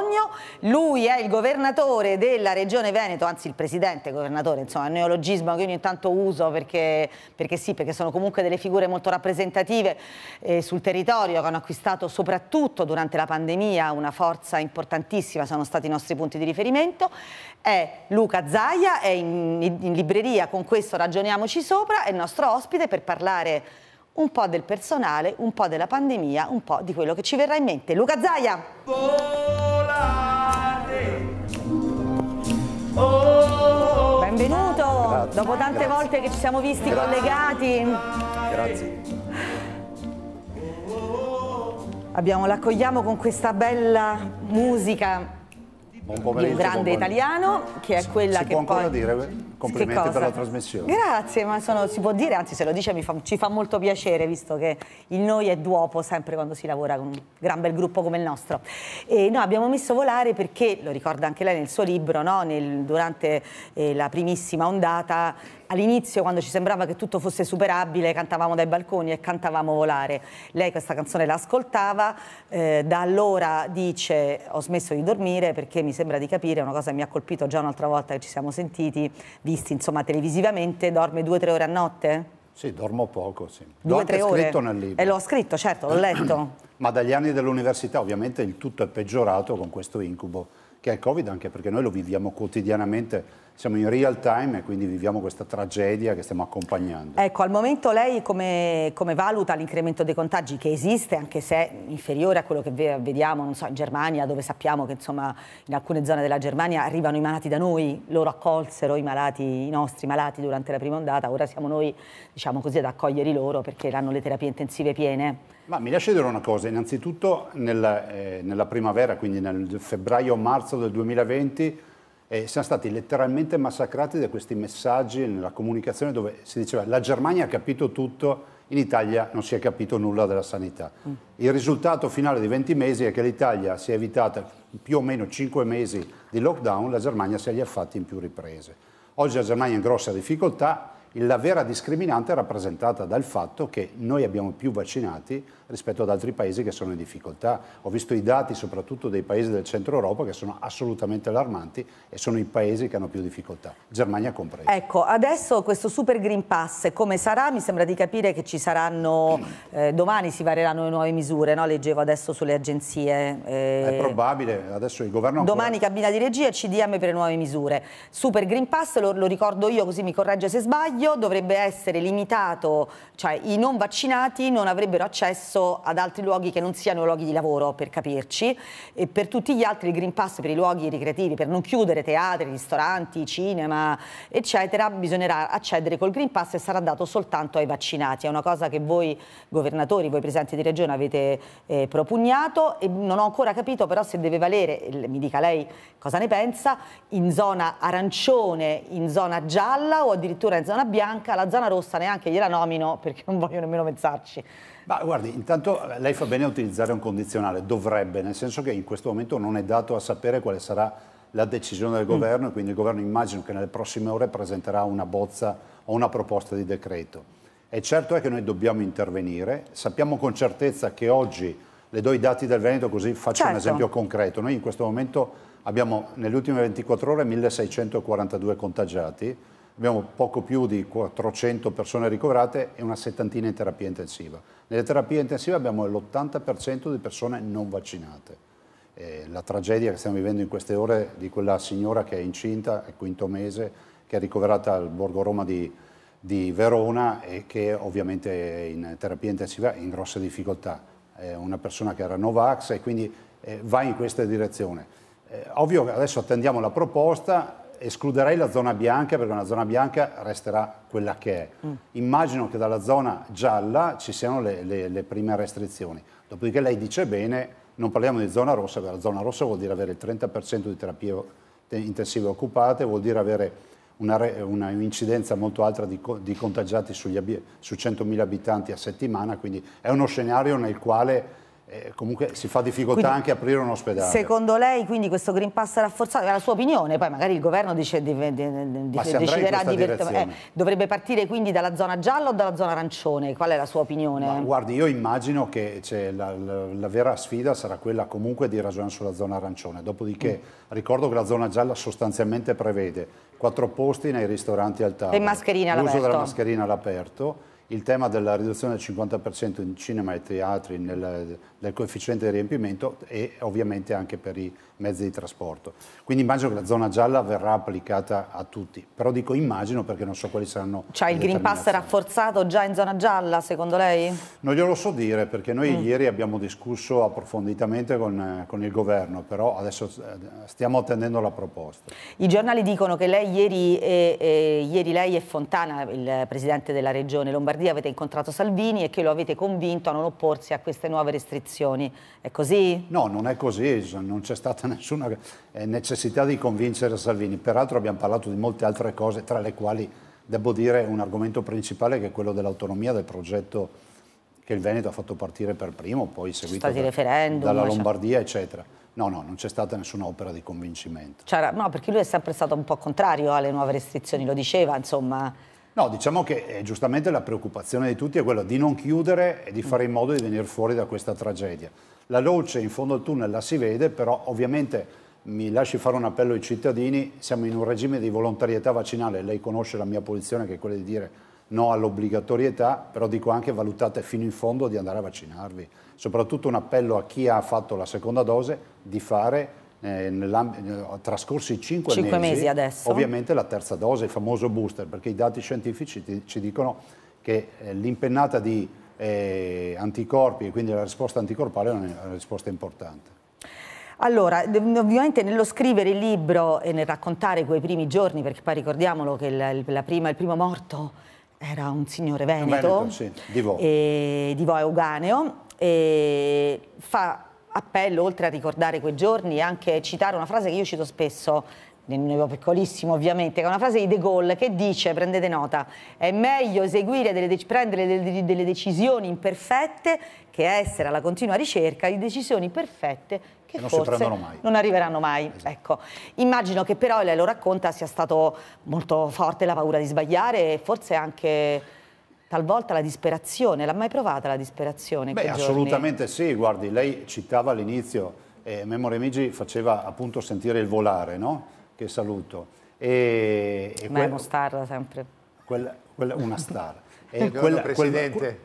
Codogno, lui è il governatore della regione Veneto, anzi il presidente governatore, insomma, un neologismo che ogni tanto uso perché, perché, sì, perché sono comunque delle figure molto rappresentative eh, sul territorio che hanno acquistato soprattutto durante la pandemia una forza importantissima, sono stati i nostri punti di riferimento, è Luca Zaia, è in, in libreria, con questo ragioniamoci sopra, è il nostro ospite per parlare un po' del personale, un po' della pandemia, un po' di quello che ci verrà in mente. Luca Zaia! Volate. Benvenuto! Grazie. Dopo tante Grazie. volte che ci siamo visti Grazie. collegati. Grazie. Abbiamo, l'accogliamo con questa bella musica di un grande italiano, che è quella si che può ancora poi... dire? Complimenti per la trasmissione. Grazie, ma sono, si può dire, anzi se lo dice fa, ci fa molto piacere visto che il noi è duopo sempre quando si lavora con un gran bel gruppo come il nostro. E noi abbiamo messo volare perché, lo ricorda anche lei nel suo libro, no? nel, durante eh, la primissima ondata, all'inizio quando ci sembrava che tutto fosse superabile cantavamo dai balconi e cantavamo volare. Lei questa canzone l'ascoltava, eh, da allora dice ho smesso di dormire perché mi sembra di capire, una cosa che mi ha colpito già un'altra volta che ci siamo sentiti, visti insomma, televisivamente, dorme due o tre ore a notte? Sì, dormo poco, sì. Due, o tre ore. scritto nel libro. E eh, l'ho scritto, certo, l'ho letto. Ma dagli anni dell'università ovviamente il tutto è peggiorato con questo incubo che è il Covid, anche perché noi lo viviamo quotidianamente siamo in real time e quindi viviamo questa tragedia che stiamo accompagnando. Ecco, al momento lei come, come valuta l'incremento dei contagi che esiste, anche se inferiore a quello che vediamo so, in Germania, dove sappiamo che insomma, in alcune zone della Germania arrivano i malati da noi, loro accolsero i, malati, i nostri malati durante la prima ondata, ora siamo noi diciamo così, ad accogliere loro perché hanno le terapie intensive piene. Ma mi lascia dire una cosa, innanzitutto nel, eh, nella primavera, quindi nel febbraio-marzo del 2020, eh, siamo stati letteralmente massacrati da questi messaggi nella comunicazione dove si diceva la Germania ha capito tutto, in Italia non si è capito nulla della sanità. Mm. Il risultato finale di 20 mesi è che l'Italia si è evitata più o meno 5 mesi di lockdown, la Germania se li ha fatti in più riprese. Oggi la Germania è in grossa difficoltà, la vera discriminante è rappresentata dal fatto che noi abbiamo più vaccinati rispetto ad altri paesi che sono in difficoltà. Ho visto i dati soprattutto dei paesi del centro Europa che sono assolutamente allarmanti e sono i paesi che hanno più difficoltà, Germania compresa. Ecco, adesso questo Super Green Pass come sarà? Mi sembra di capire che ci saranno, eh, domani si vareranno le nuove misure, no? leggevo adesso sulle agenzie. Eh... È probabile, adesso il governo... Ancora... Domani cabina di regia, CDM per le nuove misure. Super Green Pass, lo, lo ricordo io così mi corregge se sbaglio, vaccinario dovrebbe essere limitato, cioè i non vaccinati non avrebbero accesso ad altri luoghi che non siano luoghi di lavoro, per capirci, e per tutti gli altri il Green Pass per i luoghi ricreativi, per non chiudere teatri, ristoranti, cinema, eccetera, bisognerà accedere col Green Pass e sarà dato soltanto ai vaccinati. È una cosa che voi governatori, voi presidenti di regione avete eh, propugnato e non ho ancora capito però se deve valere, mi dica lei cosa ne pensa, in zona arancione, in zona gialla o addirittura in zona bianca, la zona rossa neanche gliela nomino perché non voglio nemmeno mezzarci. Ma guardi, intanto eh, lei fa bene a utilizzare un condizionale, dovrebbe, nel senso che in questo momento non è dato a sapere quale sarà la decisione del mm. governo mm. e quindi il governo immagino che nelle prossime ore presenterà una bozza o una proposta di decreto. E certo è che noi dobbiamo intervenire, sappiamo con certezza che oggi, le do i dati del Veneto così faccio certo. un esempio concreto, noi in questo momento abbiamo nelle ultime 24 ore 1642 contagiati, abbiamo poco più di 400 persone ricoverate e una settantina in terapia intensiva. Nelle terapie intensive abbiamo l'80% di persone non vaccinate. E la tragedia che stiamo vivendo in queste ore di quella signora che è incinta, è quinto mese, che è ricoverata al Borgo Roma di, di Verona e che ovviamente è in terapia intensiva in grosse difficoltà. È una persona che era Novax e quindi eh, va in questa direzione. Eh, ovvio che adesso attendiamo la proposta, escluderei la zona bianca perché una zona bianca resterà quella che è. Mm. Immagino che dalla zona gialla ci siano le, le, le prime restrizioni. Dopodiché lei dice bene, non parliamo di zona rossa, perché la zona rossa vuol dire avere il 30% di terapie intensive occupate, vuol dire avere un'incidenza molto alta di, di contagiati sugli, su 100.000 abitanti a settimana, quindi è uno scenario nel quale eh, comunque si fa difficoltà quindi, anche aprire un ospedale. Secondo lei quindi questo Green Pass rafforzato, è la sua opinione, poi magari il governo dice, di, di, di, deciderà di... Eh, dovrebbe partire quindi dalla zona gialla o dalla zona arancione? Qual è la sua opinione? Ma, guardi, io immagino che cioè, la, la, la, vera sfida sarà quella comunque di ragionare sulla zona arancione, dopodiché mm. ricordo che la zona gialla sostanzialmente prevede quattro posti nei ristoranti al tavolo, E l'uso della mascherina all'aperto il tema della riduzione del 50% in cinema e teatri nel, del coefficiente di riempimento e ovviamente anche per i mezzi di trasporto. Quindi immagino che la zona gialla verrà applicata a tutti, però dico immagino perché non so quali saranno Cioè il Green Pass rafforzato già in zona gialla secondo lei? Non glielo so dire perché noi mm. ieri abbiamo discusso approfonditamente con, con il governo, però adesso eh, stiamo attendendo la proposta. I giornali dicono che lei ieri, e, e, ieri lei e Fontana, il presidente della regione Lombardia, venerdì avete incontrato Salvini e che lo avete convinto a non opporsi a queste nuove restrizioni. È così? No, non è così, non c'è stata nessuna eh, necessità di convincere Salvini. Peraltro abbiamo parlato di molte altre cose, tra le quali devo dire un argomento principale che è quello dell'autonomia del progetto che il Veneto ha fatto partire per primo, poi seguito da, dalla cioè- Lombardia, eccetera. No, no, non c'è stata nessuna opera di convincimento. Cioè, no, perché lui è sempre stato un po' contrario alle nuove restrizioni, lo diceva, insomma. No, diciamo che eh, giustamente la preoccupazione di tutti è quella di non chiudere e di mm. fare in modo di venire fuori da questa tragedia. La luce in fondo al tunnel la si vede, però ovviamente mi lasci fare un appello ai cittadini, siamo in un regime di volontarietà vaccinale, lei conosce la mia posizione che è quella di dire no all'obbligatorietà, però dico anche valutate fino in fondo di andare a vaccinarvi. Soprattutto un appello a chi ha fatto la seconda dose di fare eh, eh trascorsi 5, 5 mesi, mesi adesso. ovviamente la terza dose, il famoso booster, perché i dati scientifici ti, ci dicono che eh, l'impennata di eh, anticorpi e quindi la risposta anticorpale è una risposta importante. Allora, ovviamente nello scrivere il libro e nel raccontare quei primi giorni, perché poi ricordiamolo che il, la prima, il primo morto era un signore veneto, veneto sì, di Vo, e, di Vo Euganeo, e fa appello, oltre a ricordare quei giorni, anche citare una frase che io cito spesso, nel mio piccolissimo ovviamente, che è una frase di De Gaulle che dice, prendete nota, è meglio eseguire delle prendere delle, delle decisioni imperfette che essere alla continua ricerca di decisioni perfette che, che non forse non arriveranno mai. Esatto. Ecco. Immagino che però, lei lo racconta, sia stato molto forte la paura di sbagliare e forse anche talvolta la disperazione. L'ha mai provata la disperazione? Beh, assolutamente sì, guardi, lei citava all'inizio, eh, Memore Migi faceva appunto sentire il volare, no? Che saluto. E, e Ma è star sempre. Quella, quella, una star. e quella, Presidente,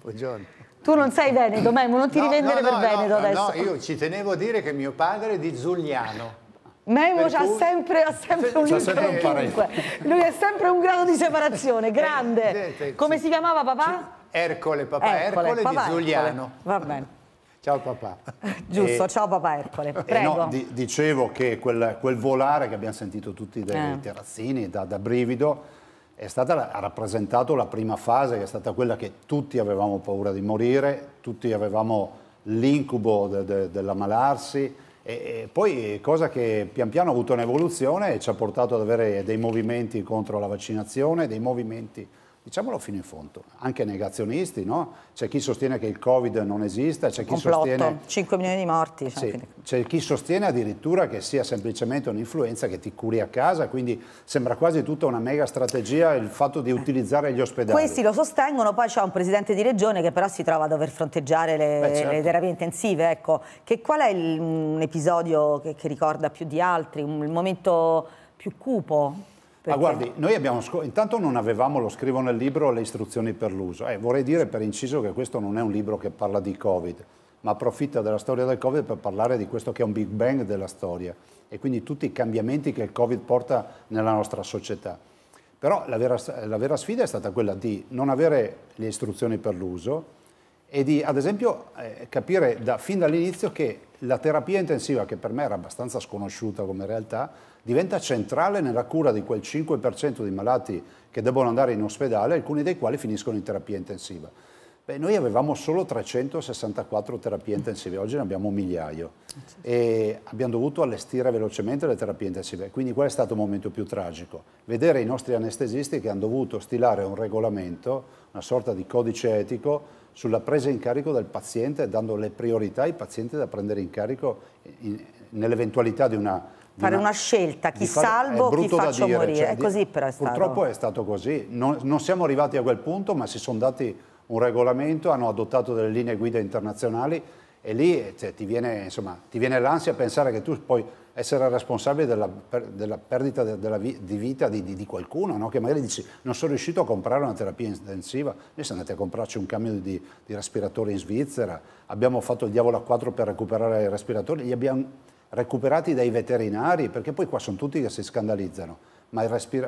buongiorno. Tu non sei Veneto, Memo, non ti no, rivendere no, no, per Veneto adesso. No, io ci tenevo a dire che mio padre è di Zugliano. Memo ha sempre, ha sempre un limite sempre un Lui è sempre un grado di separazione, eh, grande. Come si chiamava papà? Ercole, papà Ercole, Ercole papà di Giuliano. Va bene. Ciao papà. Giusto, e, eh, ciao papà Ercole. Eh, Prego. No, di, dicevo che quel, quel, volare che abbiamo sentito tutti dai eh. terrazzini, da, da brivido, Stata, ha rappresentato la prima fase che è stata quella che tutti avevamo paura di morire, tutti avevamo l'incubo dell'ammalarsi, de, e poi cosa che pian piano ha avuto un'evoluzione e ci ha portato ad avere dei movimenti contro la vaccinazione, dei movimenti diciamolo fino in fondo, anche negazionisti, no? c'è chi sostiene che il Covid non esista, c'è chi Complotto. sostiene... 5 milioni di morti. Sì, c'è chi sostiene addirittura che sia semplicemente un'influenza che ti curi a casa, quindi sembra quasi tutta una mega strategia il fatto di utilizzare gli ospedali. Questi lo sostengono, poi c'è un presidente di regione che però si trova a dover fronteggiare le, Beh, certo. le terapie intensive, ecco, che qual è il, un episodio che, che ricorda più di altri, un, il momento più cupo? Perché? Ah, guardi, noi abbiamo intanto non avevamo, lo scrivo nel libro, le istruzioni per l'uso. Eh, vorrei dire per inciso che questo non è un libro che parla di Covid, ma approfitta della storia del Covid per parlare di questo che è un Big Bang della storia e quindi tutti i cambiamenti che il Covid porta nella nostra società. Però la vera, la vera sfida è stata quella di non avere le istruzioni per l'uso e di, ad esempio, eh, capire da, fin dall'inizio che la terapia intensiva, che per me era abbastanza sconosciuta come realtà, diventa centrale nella cura di quel 5% di malati che devono andare in ospedale, alcuni dei quali finiscono in terapia intensiva. Beh, noi avevamo solo 364 terapie intensive, oggi ne abbiamo un migliaio e abbiamo dovuto allestire velocemente le terapie intensive, quindi qual è stato il momento più tragico? Vedere i nostri anestesisti che hanno dovuto stilare un regolamento, una sorta di codice etico sulla presa in carico del paziente, dando le priorità ai pazienti da prendere in carico nell'eventualità di una fare una, una scelta, chi fare, salvo, chi faccio dire, morire. Cioè, è così però è stato. Purtroppo è stato così. Non, non siamo arrivati a quel punto, ma si sono dati un regolamento, hanno adottato delle linee guida internazionali e lì cioè, ti viene, viene l'ansia a pensare che tu puoi essere responsabile della, per, della perdita de, della vi, di vita di, di, di qualcuno, no? che magari dici non sono riuscito a comprare una terapia intensiva, noi siamo andati a comprarci un camion di, di respiratori in Svizzera, abbiamo fatto il diavolo a quattro per recuperare i respiratori, li abbiamo recuperati dai veterinari, perché poi qua sono tutti che si scandalizzano, ma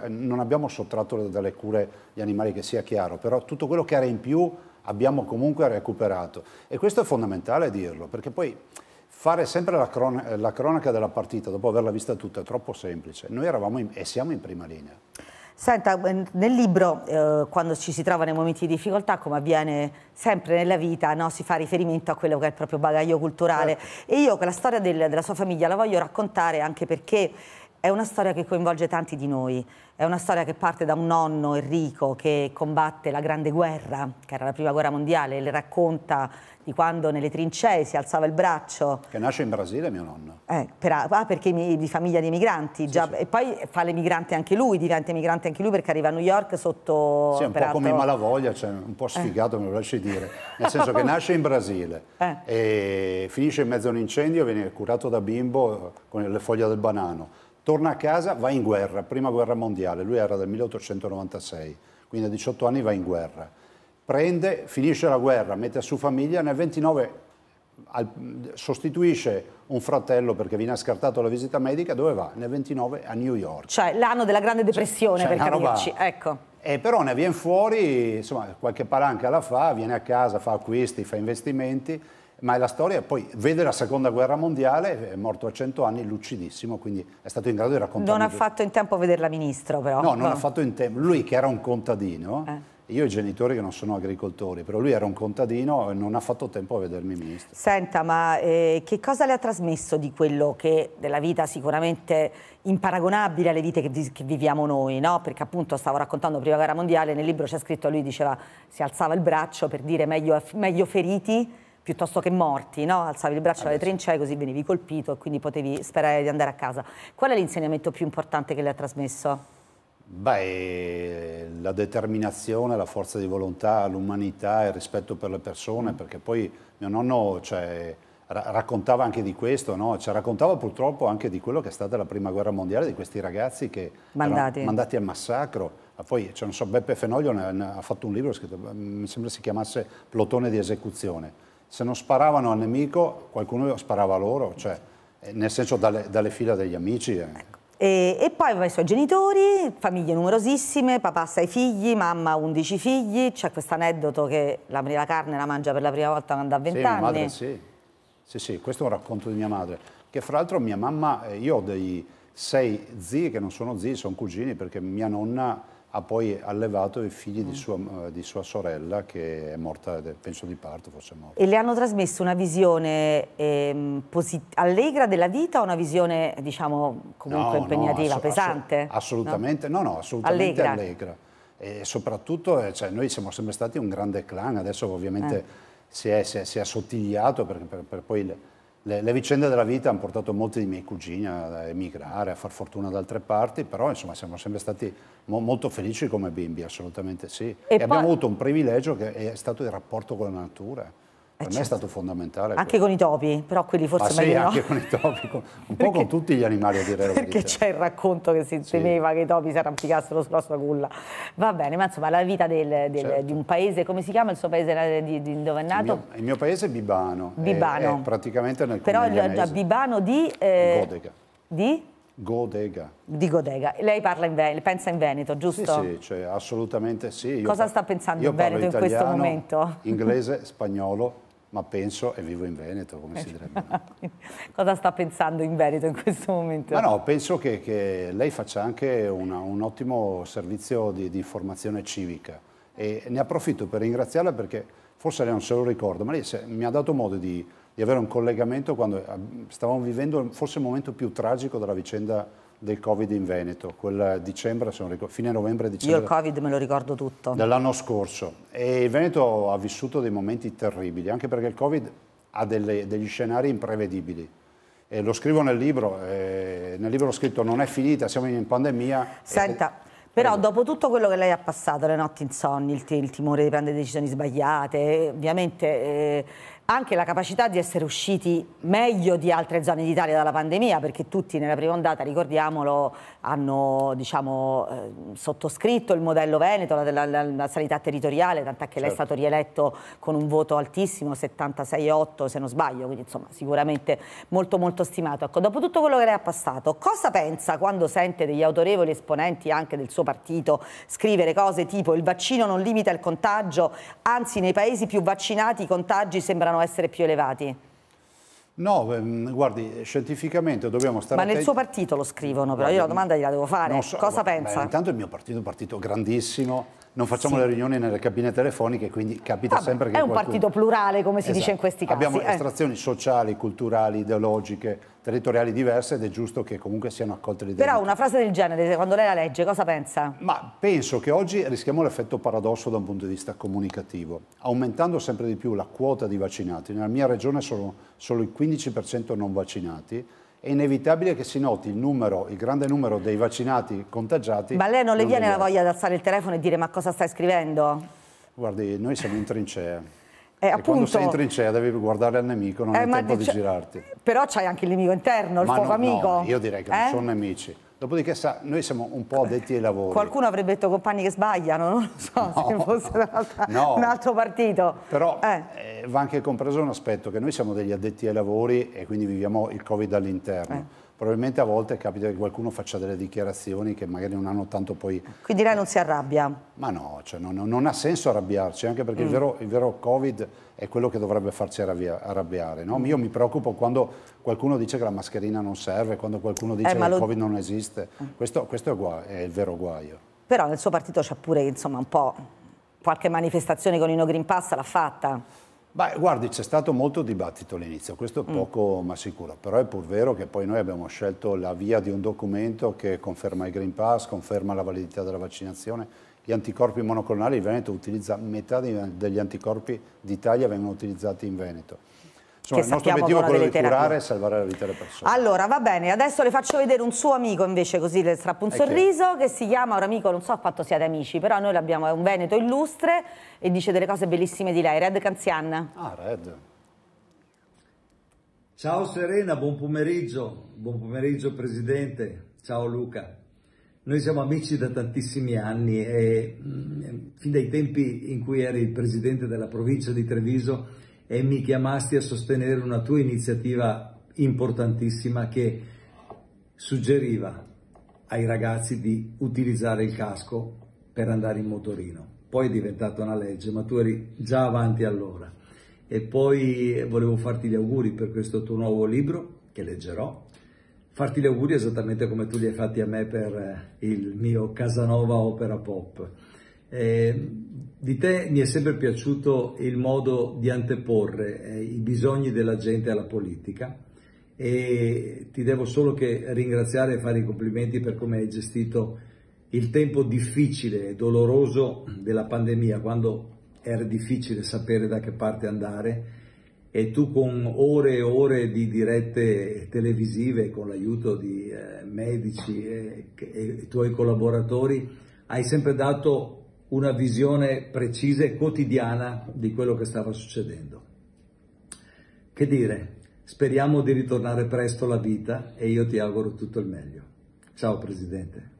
non abbiamo sottratto dalle cure gli animali, che sia chiaro, però tutto quello che era in più abbiamo comunque recuperato. E questo è fondamentale dirlo, perché poi fare sempre la, cron la cronaca della partita dopo averla vista tutta è troppo semplice. Noi eravamo in, e siamo in prima linea. Senta, ehm, nel libro, eh, quando ci si trova nei momenti di difficoltà, come avviene sempre nella vita, no? si fa riferimento a quello che è il proprio bagaglio culturale. Certo. E io, con la storia del, della sua famiglia, la voglio raccontare anche perché è una storia che coinvolge tanti di noi, è una storia che parte da un nonno, Enrico, che combatte la Grande Guerra, che era la Prima Guerra Mondiale, e le racconta di quando nelle trincee si alzava il braccio. Che nasce in Brasile mio nonno. Eh, per, ah, perché mi, di famiglia di emigranti, sì, già, sì. e poi fa l'emigrante anche lui, diventa emigrante anche lui perché arriva a New York sotto... Sì, un peraltro... po' come Malavoglia, cioè, un po' eh. sfigato eh. me lo lasci dire, nel senso che nasce in Brasile eh. e finisce in mezzo a un incendio, viene curato da bimbo con le foglie del banano torna a casa, va in guerra, prima guerra mondiale, lui era del 1896, quindi a 18 anni va in guerra, prende, finisce la guerra, mette su famiglia, nel 29 sostituisce un fratello perché viene scartato la visita medica, dove va? Nel 29 a New York. Cioè l'anno della Grande Depressione, cioè, per capirci. Roba... Ecco. E eh, però ne viene fuori, insomma, qualche palanca la fa, viene a casa, fa acquisti, fa investimenti ma è la storia, poi vede la seconda guerra mondiale, è morto a 100 anni, lucidissimo, quindi è stato in grado di raccontare. Non ha fatto in tempo a vederla ministro però. No, non no. ha fatto in tempo, lui che era un contadino, eh. Io e i genitori che non sono agricoltori, però lui era un contadino e non ha fatto tempo a vedermi ministro. Senta, ma eh, che cosa le ha trasmesso di quello che, della vita sicuramente imparagonabile alle vite che, che viviamo noi, no? Perché appunto stavo raccontando Prima Guerra Mondiale, nel libro c'è scritto, lui diceva, si alzava il braccio per dire meglio, meglio feriti piuttosto che morti, no? alzavi il braccio ah, alle trincee così venivi colpito e quindi potevi sperare di andare a casa. Qual è l'insegnamento più importante che le ha trasmesso? Beh, la determinazione, la forza di volontà, l'umanità, il rispetto per le persone, mm. perché poi mio nonno cioè, ra raccontava anche di questo, no? cioè, raccontava purtroppo anche di quello che è stata la prima guerra mondiale, di questi ragazzi che mandati, mandati al massacro. Poi, cioè, so, Beppe Fenoglio ne ha, ne ha fatto un libro, scritto, mi sembra si chiamasse Plotone di esecuzione se non sparavano al nemico, qualcuno sparava a loro, cioè, eh, nel senso dalle, dalle fila degli amici. Eh. E, e, poi aveva i suoi genitori, famiglie numerosissime, papà sei figli, mamma undici figli, c'è questo aneddoto che la, la, carne la mangia per la prima volta quando ha vent'anni. Sì, sì. sì, sì, questo è un racconto di mia madre, che fra l'altro mia mamma, eh, io ho dei sei zii che non sono zii, sono cugini perché mia nonna ha poi allevato i figli mm. di, sua, eh, di, sua, sorella che è morta, penso di parto, forse morta. E le hanno trasmesso una visione ehm, allegra della vita o una visione, diciamo, comunque no, impegnativa, no, ass pesante? Ass assolutamente, no? no, no, assolutamente allegra. allegra. E soprattutto, eh, cioè, noi siamo sempre stati un grande clan, adesso ovviamente eh. si, è, si, è, si, è, assottigliato per, per, per poi... Le, le, le, vicende della vita hanno portato molti dei miei cugini a emigrare, a far fortuna da altre parti, però insomma siamo sempre stati mo, molto felici come bimbi, assolutamente sì. E, e poi... abbiamo avuto un privilegio che è stato il rapporto con la natura per certo. me è certo. stato fondamentale. Anche quello. con i topi, però quelli forse Ma meglio sì, no. anche con i topi, con, un po' con tutti gli animali a dire la Perché c'è il racconto che si temeva sì. che i topi si arrampicassero sulla sua culla. Va bene, ma insomma la vita del, del, certo. di un paese, come si chiama il suo paese eh, di, di dove è nato? Il mio, il mio paese è Bibano. Bibano. È, è praticamente nel Però da Bibano di... Eh, Godega. Di? Godega. Di Godega. Lei in pensa in Veneto, giusto? Sì, sì cioè, assolutamente sì. Io Cosa sta pensando in Veneto in questo momento? Inglese, spagnolo, ma penso e vivo in Veneto, come si eh, direbbe. Cosa sta pensando in Veneto in questo momento? Ma no, penso che, che lei faccia anche una, un ottimo servizio di, di, informazione civica e ne approfitto per ringraziarla perché forse lei non se lo ricordo, ma lei se, mi ha dato modo di, di avere un collegamento quando eh, stavamo vivendo forse il momento più tragico della vicenda del Covid in Veneto, quel dicembre, ricordo, fine novembre dicembre. Io il Covid me lo ricordo tutto. Dell'anno scorso. E il Veneto ha vissuto dei momenti terribili, anche perché il Covid ha delle, degli scenari imprevedibili. E lo scrivo nel libro, eh, nel libro ho scritto non è finita, siamo in pandemia. Senta, e... Eh, però dopo tutto quello che lei ha passato, le notti insonni, il, il timore di prendere decisioni sbagliate, eh, ovviamente eh, anche la capacità di essere usciti meglio di altre zone d'Italia dalla pandemia, perché tutti nella prima ondata, ricordiamolo, hanno diciamo, eh, sottoscritto il modello Veneto, la, la, la, la sanità territoriale, tant'è che certo. lei è certo. stato rieletto con un voto altissimo, 76-8 se non sbaglio, quindi insomma sicuramente molto molto stimato. Ecco, dopo tutto quello che lei ha passato, cosa pensa quando sente degli autorevoli esponenti anche del suo partito scrivere cose tipo il vaccino non limita il contagio, anzi nei paesi più vaccinati i contagi sembrano sembrano essere più elevati. No, ehm, guardi, scientificamente dobbiamo stare Ma nel suo partito lo scrivono, però guardi, io la domanda gliela devo fare. So, Cosa guarda, pensa? Beh, intanto il mio partito è un partito grandissimo, non facciamo sì. le riunioni nelle cabine telefoniche, quindi capita ah, sempre che... È un qualcuno... partito plurale, come si esatto. dice in esatto. questi casi. Abbiamo eh. estrazioni sociali, culturali, ideologiche, territoriali diverse ed è giusto che comunque siano accolte le idee. Però una frase del genere, quando lei la legge, cosa pensa? Ma penso che oggi rischiamo l'effetto paradosso da un punto di vista comunicativo. Aumentando sempre di più la quota di vaccinati, nella mia regione sono solo il 15% non vaccinati, è inevitabile che si noti il numero, il grande numero dei vaccinati contagiati. Ma a lei non le viene la voglia di alzare il telefono e dire ma cosa stai scrivendo? Guardi, noi siamo in trincea. Eh, appunto, quando sei in trincea devi guardare al nemico, non eh, hai tempo di girarti. Però c'hai anche il nemico interno, il ma fuoco no, amico. No, io direi che eh? non sono nemici. Dopodiché sa, noi siamo un po' addetti ai lavori. Qualcuno avrebbe detto compagni che sbagliano, non lo so, no, se fosse no, un altro partito. Però eh. Eh, va anche compreso un aspetto che noi siamo degli addetti ai lavori e quindi viviamo il Covid all'interno. Eh probabilmente a volte capita che qualcuno faccia delle dichiarazioni che magari non hanno tanto poi... Quindi lei non si arrabbia? Ma no, cioè non, non, ha senso arrabbiarci, anche perché mm. il, vero, il, vero, Covid è quello che dovrebbe farci arrabbiare. No? Mm. Io mi preoccupo quando qualcuno dice che la mascherina non serve, quando qualcuno dice eh, che lo... il Covid non esiste. Mm. Questo, questo è, guai, è, il vero guaio. Però nel suo partito c'è pure insomma, un po' qualche manifestazione con Ino Green Pass l'ha fatta. Beh, guardi, c'è stato molto dibattito all'inizio, questo è mm. poco mm. ma sicuro, però è pur vero che poi noi abbiamo scelto la via di un documento che conferma il Green Pass, conferma la validità della vaccinazione, gli anticorpi monoclonali, il Veneto utilizza metà degli anticorpi d'Italia vengono utilizzati in Veneto. Insomma, che il nostro obiettivo è quello di curare e salvare la vita delle persone. Allora, va bene, adesso le faccio vedere un suo amico invece, così le strappo un è sorriso, chiaro. che si chiama, ora amico, non so quanto siate amici, però noi l'abbiamo, è un veneto illustre e dice delle cose bellissime di lei, Red Canzian. Ah, Red. Ciao Serena, buon pomeriggio, buon pomeriggio Presidente, ciao Luca. Noi siamo amici da tantissimi anni e mh, mm, fin dai tempi in cui eri il Presidente della provincia di Treviso e mi chiamasti a sostenere una tua iniziativa importantissima che suggeriva ai ragazzi di utilizzare il casco per andare in motorino. Poi è diventata una legge, ma tu eri già avanti allora. E poi eh, volevo farti gli auguri per questo tuo nuovo libro che leggerò. Farti gli auguri esattamente come tu li hai fatti a me per eh, il mio Casanova Opera Pop. Eh, di te mi è sempre piaciuto il modo di anteporre eh, i bisogni della gente alla politica e ti devo solo che ringraziare e fare i complimenti per come hai gestito il tempo difficile e doloroso della pandemia, quando era difficile sapere da che parte andare e tu con ore e ore di dirette televisive con l'aiuto di eh, medici e, e, e tuoi collaboratori hai sempre dato una visione precisa e quotidiana di quello che stava succedendo. Che dire, speriamo di ritornare presto alla vita e io ti auguro tutto il meglio. Ciao Presidente.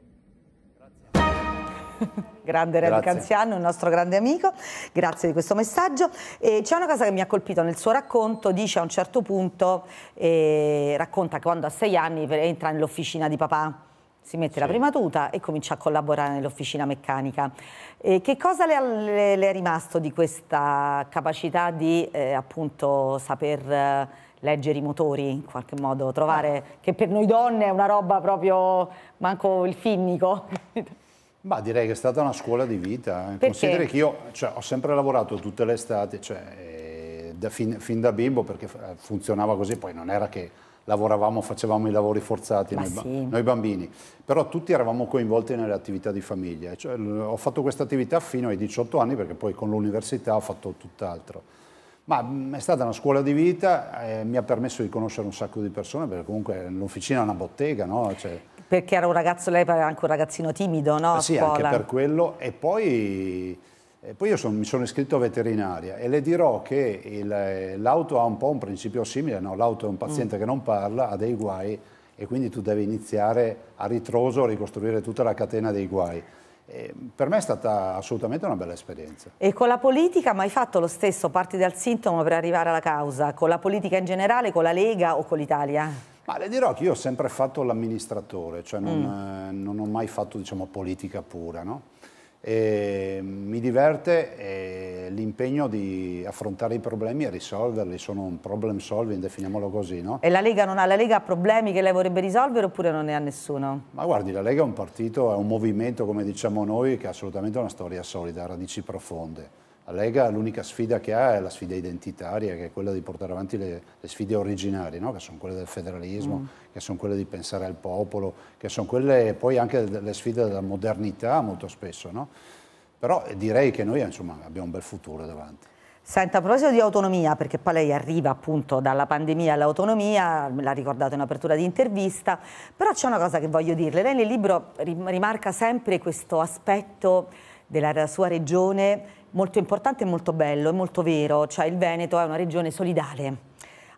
Grande Red Grazie. Canziano, il nostro grande amico, grazie di questo messaggio. E c'è una cosa che mi ha colpito nel suo racconto, dice a un certo punto, eh, racconta quando a sei anni entra nell'officina di papà si mette sì. la prima tuta e comincia a collaborare nell'officina meccanica. E che cosa le, le, le, è rimasto di questa capacità di eh, appunto saper eh, leggere i motori in qualche modo, trovare ah. che per noi donne è una roba proprio manco il finnico? Ma direi che è stata una scuola di vita. Eh. Perché? Consideri che io cioè, ho sempre lavorato tutte le estate, cioè, eh, da fin, fin da bimbo perché funzionava così, poi non era che lavoravamo, facevamo i lavori forzati, noi, sì. noi, bambini, però tutti eravamo coinvolti nelle attività di famiglia. Cioè, ho fatto questa attività fino ai 18 anni perché poi con l'università ho fatto tutt'altro. Ma mm, è stata una scuola di vita, eh, mi ha permesso di conoscere un sacco di persone, perché comunque l'officina è una bottega, no? Cioè, perché era un ragazzo, lei era anche un ragazzino timido, no? Eh sì, anche per quello. E poi eh, poi io son, mi sono iscritto a veterinaria e le dirò che eh, l'auto ha un po' un principio simile, no? l'auto è un paziente mm. che non parla, ha dei guai e quindi tu devi iniziare a ritroso a ricostruire tutta la catena dei guai. E eh, per me è stata assolutamente una bella esperienza. E con la politica mai fatto lo stesso? Parti dal sintomo per arrivare alla causa, con la politica in generale, con la Lega o con l'Italia? Ma le dirò che io ho sempre fatto l'amministratore, cioè non, mm. eh, non ho mai fatto diciamo, politica pura, no? E mi diverte l'impegno di affrontare i problemi e risolverli, sono un problem solving, definiamolo così. No? E la Lega non ha, la Lega problemi che lei vorrebbe risolvere oppure non ne ha nessuno? Ma guardi, la Lega è un partito, è un movimento, come diciamo noi, che ha assolutamente una storia solida, radici profonde la Lega l'unica sfida che ha è la sfida identitaria, che è quella di portare avanti le, le sfide originarie, no? che sono quelle del federalismo, mm. che sono quelle di pensare al popolo, che sono quelle poi anche le sfide della modernità molto spesso. No? Però eh, direi che noi insomma, abbiamo un bel futuro davanti. Senta, a proposito di autonomia, perché poi lei arriva appunto dalla pandemia all'autonomia, l'ha ricordato in apertura di intervista, però c'è una cosa che voglio dirle. Lei nel libro rimarca sempre questo aspetto della sua regione molto importante e molto bello, è molto vero, cioè il Veneto è una regione solidale.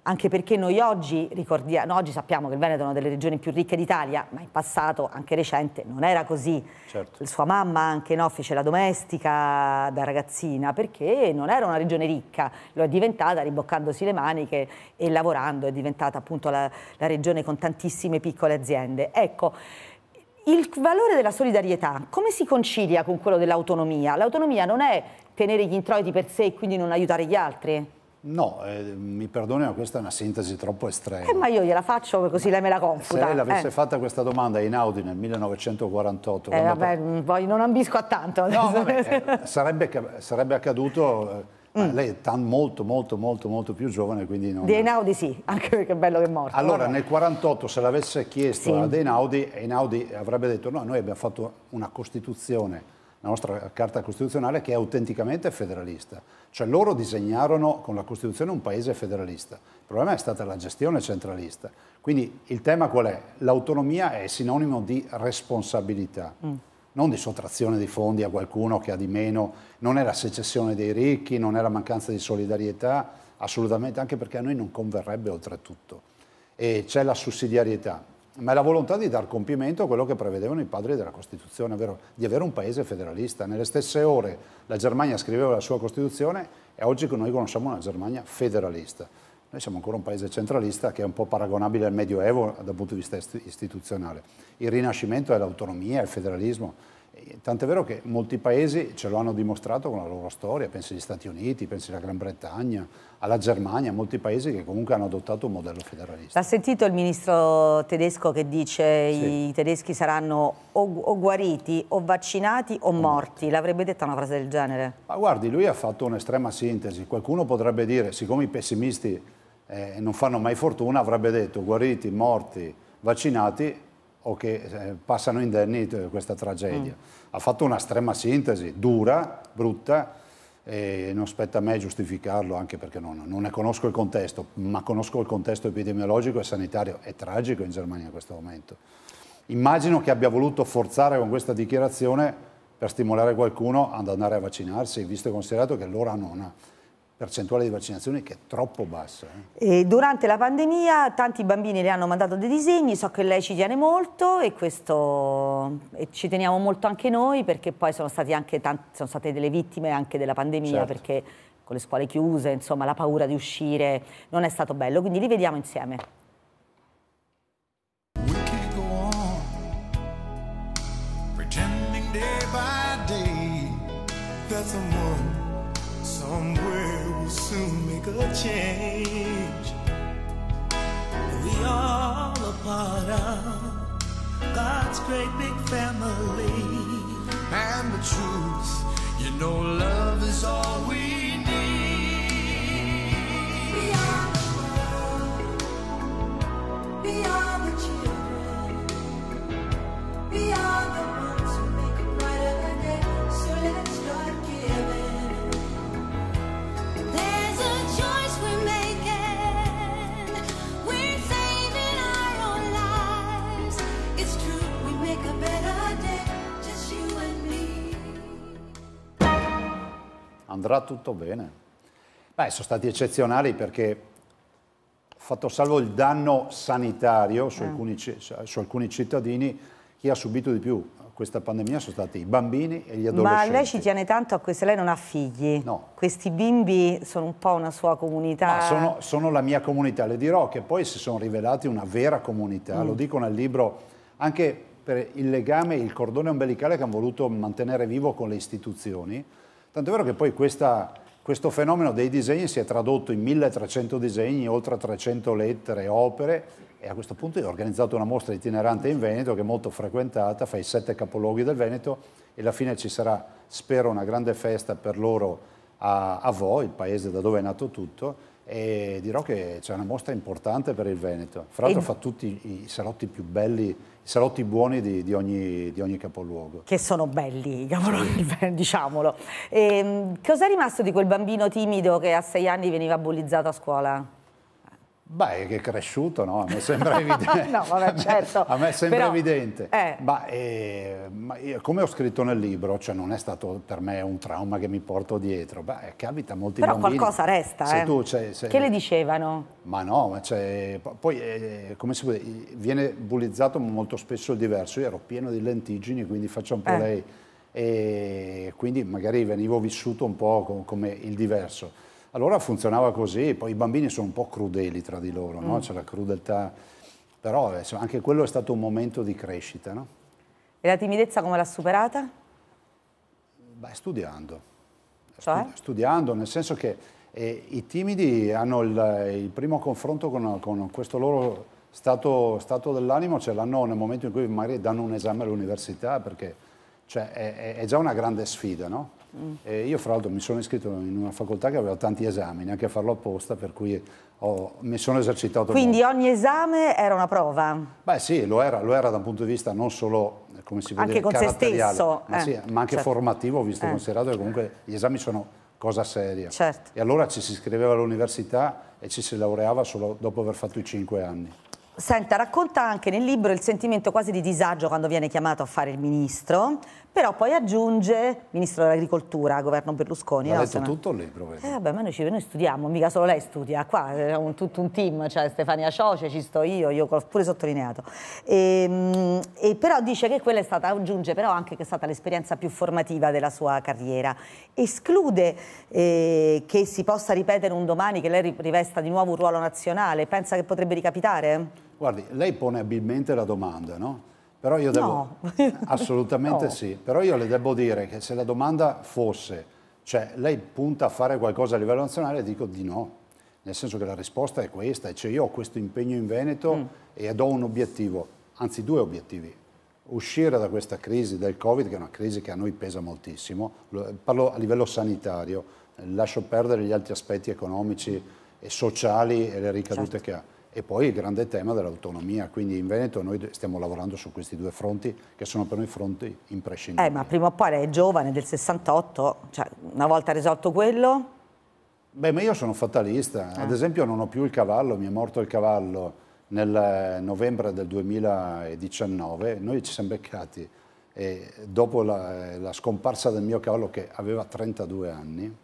Anche perché noi oggi, ricordiamo, oggi sappiamo che il Veneto è una delle regioni più ricche d'Italia, ma in passato, anche recente, non era così. Certo. Sua mamma anche no, fece la domestica da ragazzina perché non era una regione ricca, lo è diventata riboccandosi le maniche e lavorando, è diventata appunto la, la regione con tantissime piccole aziende. Ecco, il valore della solidarietà come si concilia con quello dell'autonomia? L'autonomia non è tenere gli introiti per sé e quindi non aiutare gli altri? No, eh, mi perdoni, ma questa è una sintesi troppo estrema. Eh, ma io gliela faccio così lei me la confuta. Se lei l'avesse eh. fatta questa domanda in Audi nel 1948... Eh, vabbè, mm, non ambisco a tanto. No, vabbè, eh, sarebbe, sarebbe, accaduto... Eh, mm. Lei è molto, molto, molto, molto più giovane, quindi non... Di Einaudi sì, anche perché è bello che è morto. Allora, nel 1948, se l'avesse chiesto sì. ad Einaudi, Einaudi avrebbe detto no, noi abbiamo fatto una Costituzione la nostra Carta Costituzionale che è autenticamente federalista. Cioè loro disegnarono con la Costituzione un paese federalista. Il problema è stata la gestione centralista. Quindi il tema qual è? L'autonomia è sinonimo di responsabilità. Mm non di sottrazione di fondi a qualcuno che ha di meno, non è la secessione dei ricchi, non è la mancanza di solidarietà, assolutamente, anche perché a noi non converrebbe oltretutto. E c'è la sussidiarietà ma è la volontà di dar compimento a quello che prevedevano i padri della Costituzione, ovvero di avere un paese federalista. Nelle stesse ore la Germania scriveva la sua Costituzione e oggi noi conosciamo una Germania federalista. Noi siamo ancora un paese centralista che è un po' paragonabile al Medioevo dal punto di vista istituzionale. Il Rinascimento è l'autonomia, il federalismo, Tant'è vero che molti paesi ce lo hanno dimostrato con la loro storia, pensi agli Stati Uniti, pensi alla Gran Bretagna, alla Germania, molti paesi che comunque hanno adottato un modello federalista. L'ha sentito il ministro tedesco che dice sì. i tedeschi saranno o, o, guariti, o vaccinati o, o morti? L'avrebbe detta una frase del genere? Ma guardi, lui ha fatto un'estrema sintesi. Qualcuno potrebbe dire, siccome i pessimisti eh, non fanno mai fortuna, avrebbe detto guariti, morti, vaccinati o che eh, passano indenni eh, questa tragedia. Mm. Ha fatto una strema sintesi, dura, brutta, e non spetta a me giustificarlo anche perché non, non, ne conosco il contesto, ma conosco il contesto epidemiologico e sanitario, è tragico in Germania in questo momento. Immagino che abbia voluto forzare con questa dichiarazione per stimolare qualcuno ad andare a vaccinarsi, visto e considerato che loro hanno una percentuale di vaccinazione che è troppo bassa. Eh? durante la pandemia tanti bambini le hanno mandato dei disegni, so che lei ci tiene molto e questo e ci teniamo molto anche noi perché poi sono, anche tanti, sono state delle vittime anche della pandemia certo. perché con le scuole chiuse, insomma la paura di uscire non è stato bello, quindi li vediamo insieme. change. We all a part of God's great big family. And the truth, you know, love is all we need. andrà tutto bene. Beh, sono stati eccezionali perché fatto salvo il danno sanitario su, eh. alcuni, su alcuni cittadini, chi ha subito di più questa pandemia sono stati i bambini e gli adolescenti. Ma lei ci tiene tanto a questo, lei non ha figli. No. Questi bimbi sono un po' una sua comunità. Sono, sono, la mia comunità, le dirò che poi si sono rivelati una vera comunità, mm. lo dico nel libro, anche per il legame, il cordone ombelicale che hanno voluto mantenere vivo con le istituzioni, Tanto è vero che poi questa, questo fenomeno dei disegni si è tradotto in 1300 disegni, oltre 300 lettere, opere e a questo punto ho organizzato una mostra itinerante in Veneto che è molto frequentata, fa i sette capoluoghi del Veneto e alla fine ci sarà, spero, una grande festa per loro a, a Vo, il paese da dove è nato tutto, e dirò che c'è una mostra importante per il Veneto. Fra l'altro fa tutti i salotti più belli i salotti buoni di, di, ogni, di, ogni, capoluogo. Che sono belli, sì. diciamolo. E, ehm, cos'è rimasto di quel bambino timido che a sei anni veniva bullizzato a scuola? Beh, che è cresciuto, no? A me sembra evidente. no, vabbè, certo. A me, sembra Però, evidente. Eh. Ma, eh, ma come ho scritto nel libro, cioè non è stato per me un trauma che mi porto dietro. Beh, capita a molti Però bambini. qualcosa resta, se eh. Tu, cioè, se... Che le dicevano? Ma no, ma cioè, poi, eh, come si può dire, viene bullizzato molto spesso il diverso. Io ero pieno di lentiggini, quindi faccio un po' eh. lei. E quindi magari venivo vissuto un po' come il diverso. Allora funzionava così, poi i bambini sono un po' crudeli tra di loro, no? mm. c'è la crudeltà, però eh, anche quello è stato un momento di crescita. No? E la timidezza come l'ha superata? Beh, studiando. Cioè? Studi studiando, nel senso che eh, i timidi hanno il, il primo confronto con, con, questo loro stato, stato dell'animo, ce l'hanno nel momento in cui magari danno un esame all'università, perché cioè, è, è già una grande sfida, no? Mm. io fra l'altro mi sono iscritto in una facoltà che aveva tanti esami, neanche a farlo apposta, per cui ho, mi sono esercitato. Quindi molto. ogni esame era una prova? Beh sì, lo era, lo era da un punto di vista non solo, come si vede, anche con se Ma, eh, sì, ma anche certo. formativo, visto eh. considerato che comunque gli esami sono cosa seria. Certo. E allora ci si iscriveva all'università e ci si laureava solo dopo aver fatto i cinque anni. Senta, racconta anche nel libro il sentimento quasi di disagio quando viene chiamato a fare il ministro, però poi aggiunge ministro dell'agricoltura, governo Berlusconi. Ha no, detto no? tutto lei, professore. Eh, vabbè, ma noi, ci, noi, studiamo, mica solo lei studia, qua è eh, un, tutto un team, cioè Stefania Cioce, ci sto io, io ho pure sottolineato. E, ehm, e però dice che quella è stata, aggiunge però anche che è stata l'esperienza più formativa della sua carriera. Esclude eh, che si possa ripetere un domani che lei rivesta di nuovo un ruolo nazionale, pensa che potrebbe ricapitare? Guardi, lei pone abilmente la domanda, no? Però io devo... No. Assolutamente no. sì, però io le devo dire che se la domanda fosse, cioè lei punta a fare qualcosa a livello nazionale, dico di no, nel senso che la risposta è questa, cioè io ho questo impegno in Veneto mm. e do un obiettivo, anzi due obiettivi, uscire da questa crisi del Covid, che è una crisi che a noi pesa moltissimo, parlo a livello sanitario, lascio perdere gli altri aspetti economici e sociali e le ricadute certo. che ha e poi il grande tema dell'autonomia, quindi in Veneto noi stiamo lavorando su questi due fronti che sono per noi fronti imprescindibili. Eh, ma prima o poi lei è giovane del 68, cioè una volta risolto quello? Beh, ma io sono fatalista, eh. ad esempio non ho più il cavallo, mi è morto il cavallo nel novembre del 2019, noi ci siamo beccati e dopo la, la scomparsa del mio cavallo che aveva 32 anni,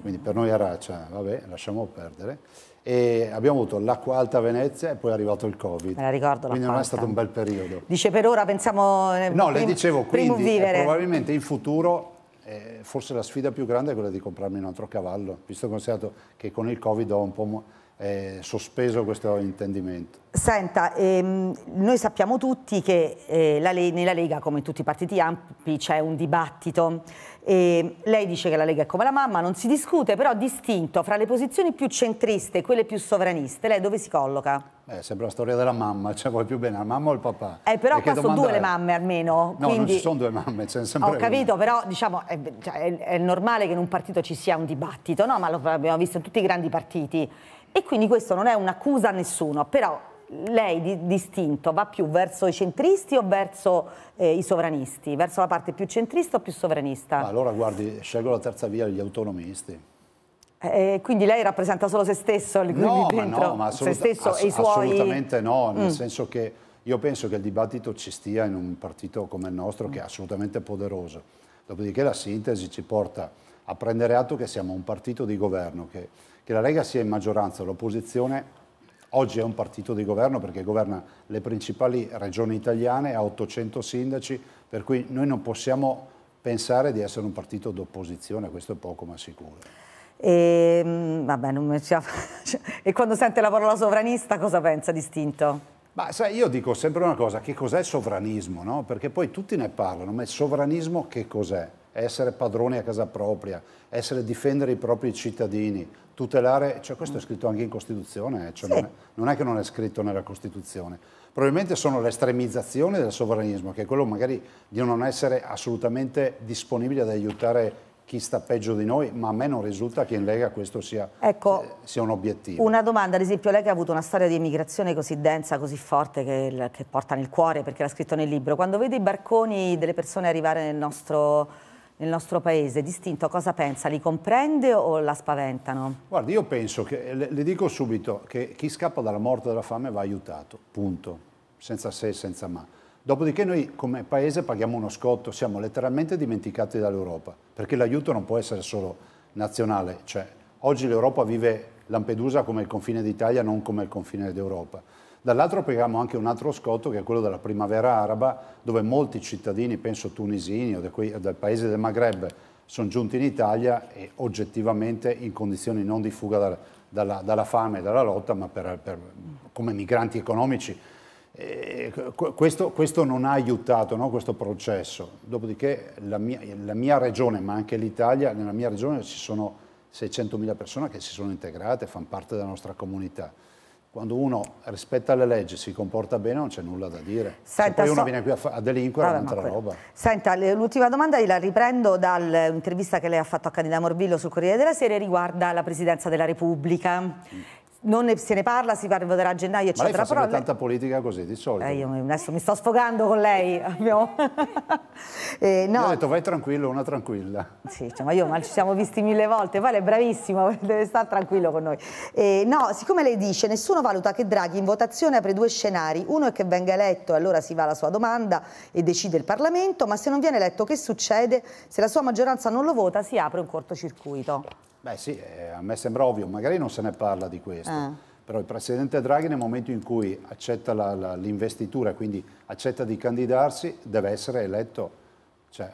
quindi per noi Araccia, vabbè, lasciamo perdere. E abbiamo avuto l'acqua alta a Venezia e poi è arrivato il Covid. Me la ricordo Quindi non è stato un bel periodo. Dice per ora pensiamo... No, le dicevo, quindi eh, probabilmente in futuro eh, forse la sfida più grande è quella di comprarmi un altro cavallo, visto e considerato che con il Covid ho un po' eh, sospeso questo intendimento. Senta, ehm, noi sappiamo tutti che eh, la, nella Lega, come in tutti i partiti ampi, c'è un dibattito e lei dice che la Lega è come la mamma, non si discute, però distinto fra le posizioni più centriste e quelle più sovraniste, lei dove si colloca? Beh, sembra la storia della mamma, cioè vuoi più bene la mamma o il papà? Eh, però e qua sono due è? le mamme almeno. No, non ci sono due mamme, ce ne sempre Ho una. capito, però diciamo eh, è, cioè, è, è, normale che in un partito ci sia un dibattito, no? Ma lo abbiamo visto in tutti i grandi partiti. E quindi questo non è un'accusa a nessuno, però lei di, distinto va più verso i centristi o verso eh, i sovranisti? Verso la parte più centrista o più sovranista? Ma allora guardi, scelgo la terza via gli autonomisti. Eh, eh, quindi lei rappresenta solo se stesso? No, ma no, ma assoluta, stesso, ass suoi... assolutamente no, nel mm. senso che io penso che il dibattito ci stia in un partito come il nostro che è assolutamente poderoso. Dopodiché la sintesi ci porta a prendere atto che siamo un partito di governo, che, che la Lega sia in maggioranza, l'opposizione Oggi è un partito di governo perché governa le principali regioni italiane, ha 800 sindaci, per cui noi non possiamo pensare di essere un partito d'opposizione, questo è poco ma sicuro. E, ehm, vabbè, e, quando sente la parola sovranista cosa pensa distinto? Ma sai, io dico sempre una cosa, che cos'è sovranismo? No? Perché poi tutti ne parlano, ma il sovranismo che cos'è? Essere padroni a casa propria, essere difendere i propri cittadini, tutelare, cioè questo è scritto anche in Costituzione, eh, cioè sì. non, è, non, è, che non è scritto nella Costituzione. Probabilmente sono l'estremizzazione del sovranismo, che è quello magari di non essere assolutamente disponibili ad aiutare chi sta peggio di noi, ma a me non risulta che in Lega questo sia, ecco, eh, sia un obiettivo. Una domanda, ad esempio, lei che ha avuto una storia di immigrazione così densa, così forte, che, che porta nel cuore, perché l'ha scritto nel libro, quando vede i barconi delle persone arrivare nel nostro nel nostro paese, distinto cosa pensa? Li comprende o la spaventano? Guardi, io penso che, le, le dico subito, che chi scappa dalla morte o dalla fame va aiutato, punto, senza se, e senza ma. Dopodiché noi come paese paghiamo uno scotto, siamo letteralmente dimenticati dall'Europa, perché l'aiuto non può essere solo nazionale, cioè oggi l'Europa vive Lampedusa come il confine d'Italia, non come il confine d'Europa. Dall'altro paghiamo anche un altro scotto che è quello della primavera araba, dove molti cittadini, penso tunisini o del paese del Maghreb, sono giunti in Italia e oggettivamente in condizioni non di fuga dalla, dalla, dalla fame e dalla lotta, ma per, per, come migranti economici. Eh, e questo, questo non ha aiutato no, questo processo. Dopodiché la mia, la mia regione, ma anche l'Italia, nella mia regione ci sono 600.000 persone che si sono integrate, fanno parte della nostra comunità quando uno rispetta le leggi, si comporta bene, non c'è nulla da dire. Cioè, Senta, poi uno so... viene qui a, a delinquere, Vabbè, è un'altra roba. Senta, l'ultima domanda la riprendo dall'intervista che lei ha fatto a Candida Morbillo sul Corriere della Sera riguarda la Presidenza della Repubblica. Mm non ne, se ne parla, si voterà a gennaio, eccetera. Ma lei fa tanta politica così, di solito. Eh, io adesso mi sto sfogando con lei. eh, no. Io ho detto vai tranquillo, una tranquilla. Sì, cioè, ma io ma ci siamo visti mille volte, poi lei è bravissimo, deve stare tranquillo con noi. Eh, no, siccome lei dice, nessuno valuta che Draghi in votazione apre due scenari. Uno è che venga eletto e allora si va alla sua domanda e decide il Parlamento, ma se non viene eletto che succede? Se la sua maggioranza non lo vota si apre un cortocircuito. Beh sì, eh, a me sembra ovvio, magari non se ne parla di questo, ah. però il Presidente Draghi nel momento in cui accetta l'investitura, quindi accetta di candidarsi, deve essere eletto, cioè,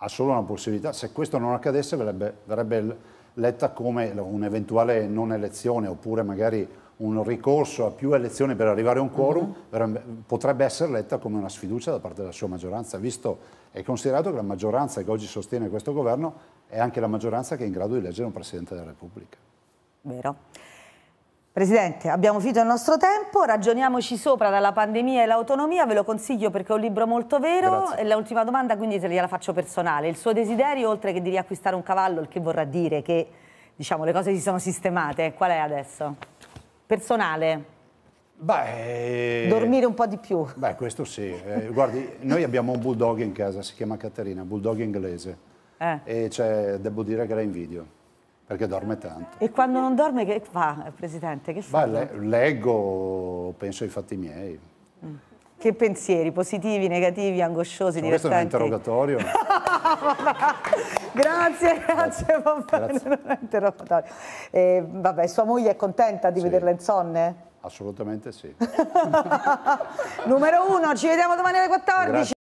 ha solo una possibilità, se questo non accadesse verrebbe, verrebbe letta come un'eventuale non elezione oppure magari un ricorso a più elezioni per arrivare a un quorum uh-huh. potrebbe essere letta come una sfiducia da parte della sua maggioranza, visto e considerato che la maggioranza che oggi sostiene questo governo è anche la maggioranza che è in grado di eleggere un Presidente della Repubblica. Vero. Presidente, abbiamo finito il nostro tempo, ragioniamoci sopra dalla pandemia e l'autonomia, ve lo consiglio perché è un libro molto vero e l'ultima domanda quindi se la faccio personale, il suo desiderio oltre che di riacquistare un cavallo, il che vorrà dire che diciamo, le cose si sono sistemate, qual è adesso? Personale. Beh, eh, Dormire un po' di più. Beh, questo sì. Eh, guardi, noi abbiamo un bulldog in casa, si chiama Caterina, bulldog inglese. Eh. E cioè, devo dire che la invidio, perché dorme tanto. E quando non dorme che fa, Presidente? Che fa? le leggo, penso ai fatti miei. Mm. Che pensieri, positivi, negativi, angosciosi, no, cioè, divertenti? Questo è un interrogatorio. grazie, grazie, va bene, non è interrogatorio. Eh, vabbè, sua moglie è contenta di sì. vederla insonne? Assolutamente sì. Numero uno, ci vediamo domani alle 14. Grazie.